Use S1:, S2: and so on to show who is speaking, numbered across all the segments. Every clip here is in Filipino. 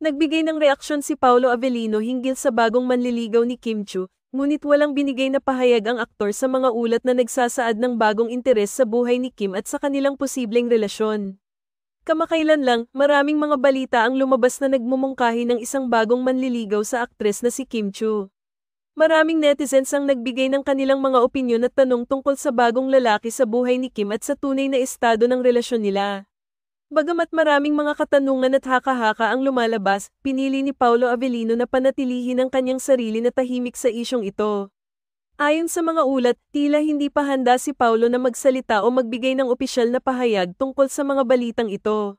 S1: Nagbigay ng reaksyon si Paolo Avellino hinggil sa bagong manliligaw ni Kim Chu, ngunit walang binigay na pahayag ang aktor sa mga ulat na nagsasaad ng bagong interes sa buhay ni Kim at sa kanilang posibleng relasyon. Kamakailan lang, maraming mga balita ang lumabas na nagmumungkahi ng isang bagong manliligaw sa aktres na si Kim Chu. Maraming netizens ang nagbigay ng kanilang mga opinyon at tanong tungkol sa bagong lalaki sa buhay ni Kim at sa tunay na estado ng relasyon nila. Bagamat maraming mga katanungan at haka-haka ang lumalabas, pinili ni Paulo Avellino na panatilihin ang kanyang sarili na tahimik sa isyong ito. Ayon sa mga ulat, tila hindi pa handa si Paulo na magsalita o magbigay ng opisyal na pahayag tungkol sa mga balitang ito.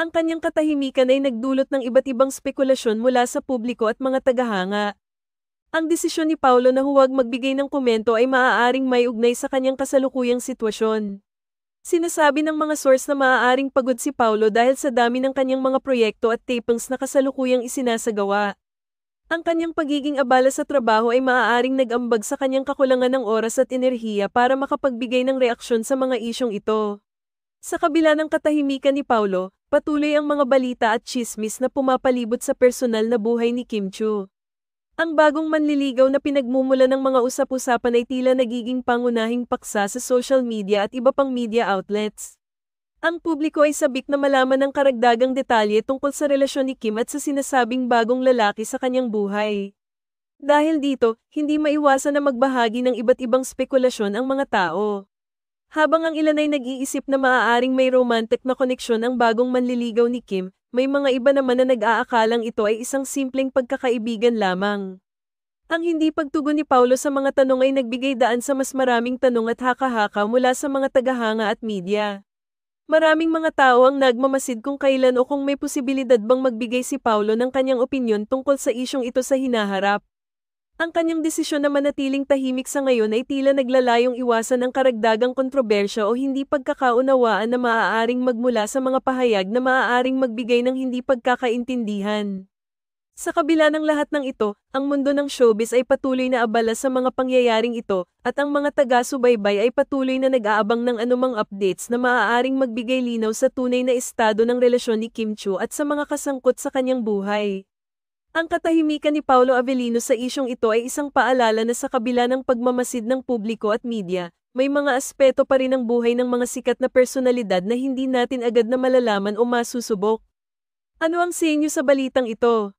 S1: Ang kanyang katahimikan ay nagdulot ng iba't ibang spekulasyon mula sa publiko at mga tagahanga. Ang desisyon ni Paulo na huwag magbigay ng komento ay maaaring may ugnay sa kanyang kasalukuyang sitwasyon. Sinasabi ng mga source na maaaring pagod si Paulo dahil sa dami ng kanyang mga proyekto at tapings na kasalukuyang isinasagawa. Ang kanyang pagiging abala sa trabaho ay maaaring nagambag sa kanyang kakulangan ng oras at enerhiya para makapagbigay ng reaksyon sa mga isyong ito. Sa kabila ng katahimikan ni Paulo, patuloy ang mga balita at chismis na pumapalibot sa personal na buhay ni Kim Chu. Ang bagong manliligaw na pinagmumula ng mga usap-usapan ay tila nagiging pangunahing paksa sa social media at iba pang media outlets. Ang publiko ay sabik na malaman ng karagdagang detalye tungkol sa relasyon ni Kim at sa sinasabing bagong lalaki sa kanyang buhay. Dahil dito, hindi maiwasan na magbahagi ng iba't ibang spekulasyon ang mga tao. Habang ang ilan ay nag-iisip na maaaring may romantic na koneksyon ang bagong manliligaw ni Kim, may mga iba naman na nag-aakalang ito ay isang simpleng pagkakaibigan lamang. Ang hindi pagtugon ni Paulo sa mga tanong ay nagbigay daan sa mas maraming tanong at haka-haka mula sa mga tagahanga at media. Maraming mga tao ang nagmamasid kung kailan o kung may posibilidad bang magbigay si Paulo ng kanyang opinyon tungkol sa isyong ito sa hinaharap. Ang kanyang desisyon na manatiling tahimik sa ngayon ay tila naglalayong iwasan ang karagdagang kontrobersya o hindi pagkakaunawaan na maaaring magmula sa mga pahayag na maaaring magbigay ng hindi pagkakaintindihan. Sa kabila ng lahat ng ito, ang mundo ng showbiz ay patuloy na abala sa mga pangyayaring ito, at ang mga taga-subaybay ay patuloy na nag-aabang ng anumang updates na maaaring magbigay linaw sa tunay na estado ng relasyon ni Kim Chu at sa mga kasangkot sa kanyang buhay. Ang katahimikan ni Paolo Avellino sa isyong ito ay isang paalala na sa kabila ng pagmamasid ng publiko at media, may mga aspeto pa rin ng buhay ng mga sikat na personalidad na hindi natin agad na malalaman o masusubok. Ano ang sinyo sa balitang ito?